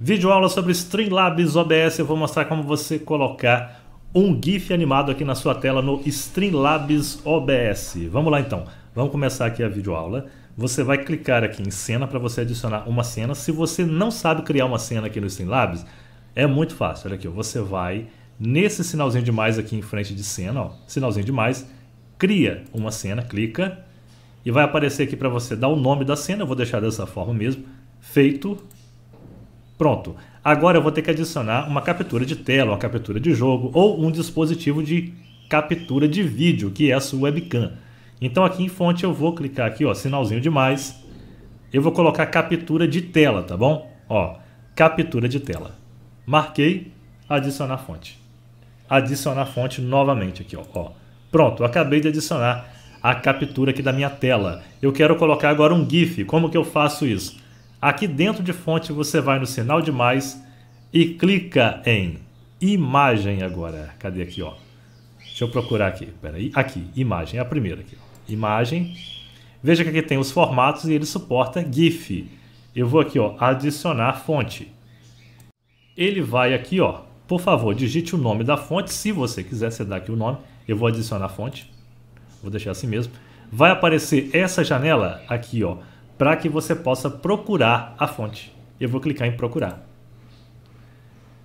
Vídeo aula sobre Streamlabs OBS, eu vou mostrar como você colocar um GIF animado aqui na sua tela no Streamlabs OBS. Vamos lá então, vamos começar aqui a videoaula. Você vai clicar aqui em cena para você adicionar uma cena. Se você não sabe criar uma cena aqui no Streamlabs, é muito fácil. Olha aqui, você vai nesse sinalzinho de mais aqui em frente de cena, ó, sinalzinho de mais, cria uma cena, clica e vai aparecer aqui para você dar o nome da cena. Eu vou deixar dessa forma mesmo, feito Pronto. Agora eu vou ter que adicionar uma captura de tela, uma captura de jogo ou um dispositivo de captura de vídeo, que é a sua webcam. Então aqui em fonte eu vou clicar aqui, ó, sinalzinho de mais. Eu vou colocar captura de tela, tá bom? Ó, captura de tela. Marquei, adicionar fonte. Adicionar fonte novamente aqui, ó. ó. Pronto, acabei de adicionar a captura aqui da minha tela. Eu quero colocar agora um GIF. Como que eu faço isso? Aqui dentro de fonte você vai no sinal de mais e clica em imagem agora. Cadê aqui, ó? Deixa eu procurar aqui. Peraí, aqui, imagem, é a primeira aqui. Imagem. Veja que aqui tem os formatos e ele suporta GIF. Eu vou aqui, ó, adicionar fonte. Ele vai aqui, ó. Por favor, digite o nome da fonte, se você quiser, você dá aqui o nome. Eu vou adicionar fonte. Vou deixar assim mesmo. Vai aparecer essa janela aqui, ó para que você possa procurar a fonte. Eu vou clicar em procurar.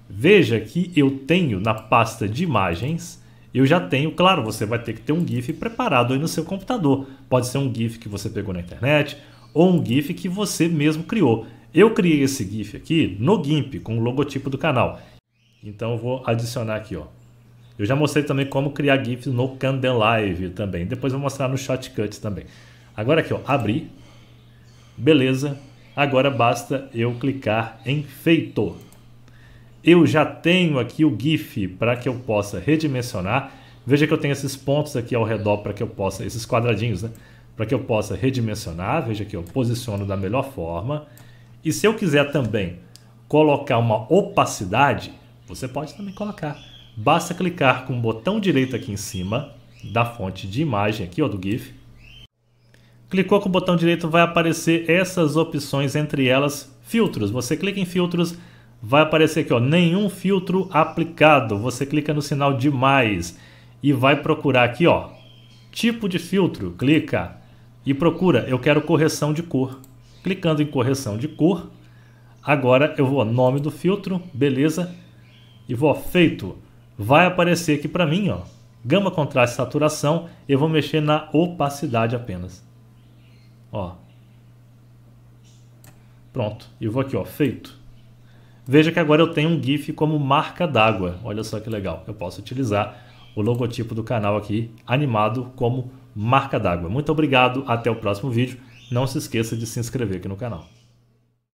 Veja que eu tenho na pasta de imagens, eu já tenho, claro, você vai ter que ter um GIF preparado aí no seu computador. Pode ser um GIF que você pegou na internet ou um GIF que você mesmo criou. Eu criei esse GIF aqui no GIMP, com o logotipo do canal. Então eu vou adicionar aqui, ó. Eu já mostrei também como criar GIFs no Candelive também. Depois eu vou mostrar no Shotcut também. Agora aqui, ó, abrir. Beleza, agora basta eu clicar em feito. Eu já tenho aqui o GIF para que eu possa redimensionar. Veja que eu tenho esses pontos aqui ao redor para que eu possa, esses quadradinhos, né? Para que eu possa redimensionar. Veja que eu posiciono da melhor forma. E se eu quiser também colocar uma opacidade, você pode também colocar. Basta clicar com o botão direito aqui em cima da fonte de imagem aqui, ó, do GIF Clicou com o botão direito, vai aparecer essas opções, entre elas filtros. Você clica em filtros, vai aparecer aqui, ó, nenhum filtro aplicado. Você clica no sinal de mais e vai procurar aqui, ó, tipo de filtro. Clica e procura, eu quero correção de cor. Clicando em correção de cor, agora eu vou nome do filtro, beleza? E vou feito. Vai aparecer aqui para mim, ó, gama, contraste, saturação. Eu vou mexer na opacidade apenas. Ó. Pronto. E vou aqui, ó, feito. Veja que agora eu tenho um GIF como marca d'água. Olha só que legal. Eu posso utilizar o logotipo do canal aqui animado como marca d'água. Muito obrigado, até o próximo vídeo. Não se esqueça de se inscrever aqui no canal.